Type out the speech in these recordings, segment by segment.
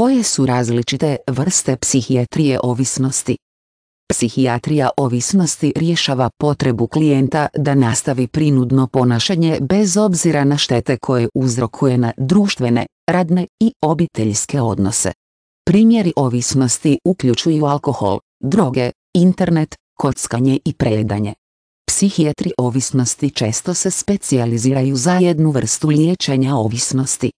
Koje su različite vrste psihijatrije ovisnosti? Psihijatrija ovisnosti rješava potrebu klijenta da nastavi prinudno ponašanje bez obzira na štete koje uzrokuje na društvene, radne i obiteljske odnose. Primjeri ovisnosti uključuju alkohol, droge, internet, kockanje i prejedanje. Psihijatri ovisnosti često se specijaliziraju za jednu vrstu liječenja ovisnosti.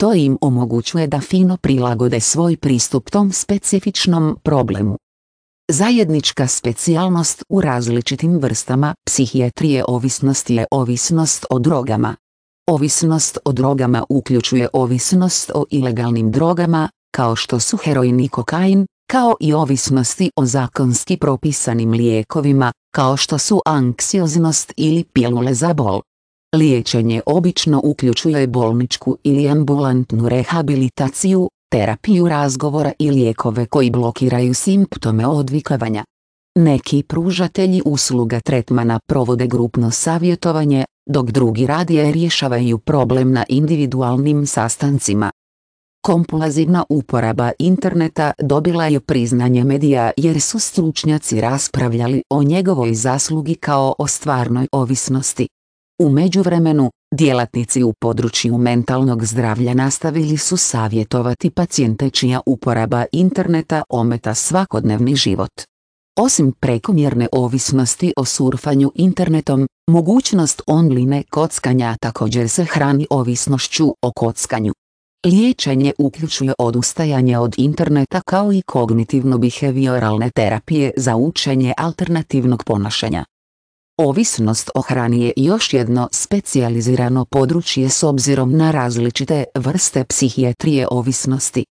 To im omogućuje da fino prilagode svoj pristup tom specifičnom problemu. Zajednička specijalnost u različitim vrstama psihijatrije ovisnosti je ovisnost o drogama. Ovisnost o drogama uključuje ovisnost o ilegalnim drogama, kao što su heroin i kokain, kao i ovisnosti o zakonski propisanim lijekovima, kao što su anksioznost ili pilule za bol. Liječenje obično uključuje bolničku ili ambulantnu rehabilitaciju, terapiju razgovora i lijekove koji blokiraju simptome odvikavanja. Neki pružatelji usluga tretmana provode grupno savjetovanje, dok drugi radije rješavaju problem na individualnim sastancima. Kompulazivna uporaba interneta dobila je priznanje medija jer su stručnjaci raspravljali o njegovoj zaslugi kao o stvarnoj ovisnosti. U međuvremenu, djelatnici u području mentalnog zdravlja nastavili su savjetovati pacijente čija uporaba interneta ometa svakodnevni život. Osim prekomjerne ovisnosti o surfanju internetom, mogućnost online kockanja također se hrani ovisnošću o kockanju. Liječenje uključuje odustajanje od interneta kao i kognitivno behavioralne terapije za učenje alternativnog ponašanja. Ovisnost o hrani je još jedno specijalizirano područje s obzirom na različite vrste psihijatrije ovisnosti.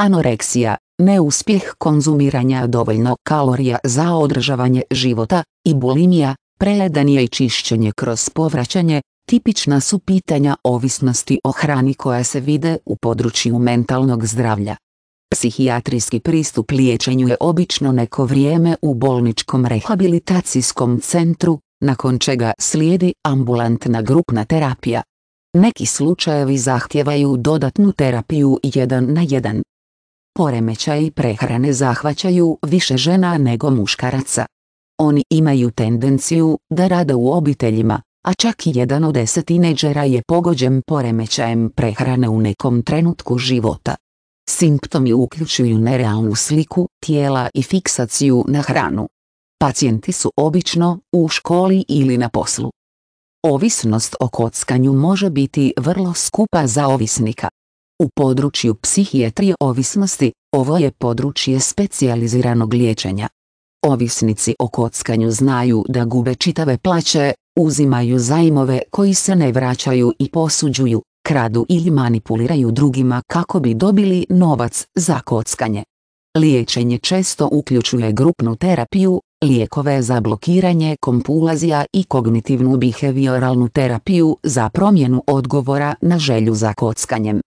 Anoreksija, neuspjeh konzumiranja dovoljno kalorija za održavanje života, i bulimija, prejedanje i čišćenje kroz povraćanje, tipična su pitanja ovisnosti o hrani koja se vide u području mentalnog zdravlja. Psihijatrijski pristup liječenju je obično neko vrijeme u bolničkom rehabilitacijskom centru, nakon čega slijedi ambulantna grupna terapija. Neki slučajevi zahtijevaju dodatnu terapiju jedan na jedan. poremećaj prehrane zahvaćaju više žena nego muškaraca. Oni imaju tendenciju da rade u obiteljima, a čak i jedan od deset je pogođen poremećajem prehrane u nekom trenutku života. Simptomi uključuju nerealnu sliku tijela i fiksaciju na hranu. Pacijenti su obično u školi ili na poslu. Ovisnost o kockanju može biti vrlo skupa za ovisnika. U području psihijetrije ovisnosti, ovo je područje specijaliziranog liječenja. Ovisnici o kockanju znaju da gube čitave plaće, uzimaju zajmove koji se ne vraćaju i posuđuju, kradu ili manipuliraju drugima kako bi dobili novac za kockanje. Liječenje često uključuje grupnu terapiju, lijekove za blokiranje kompulazija i kognitivnu bihevioralnu terapiju za promjenu odgovora na želju za kockanjem.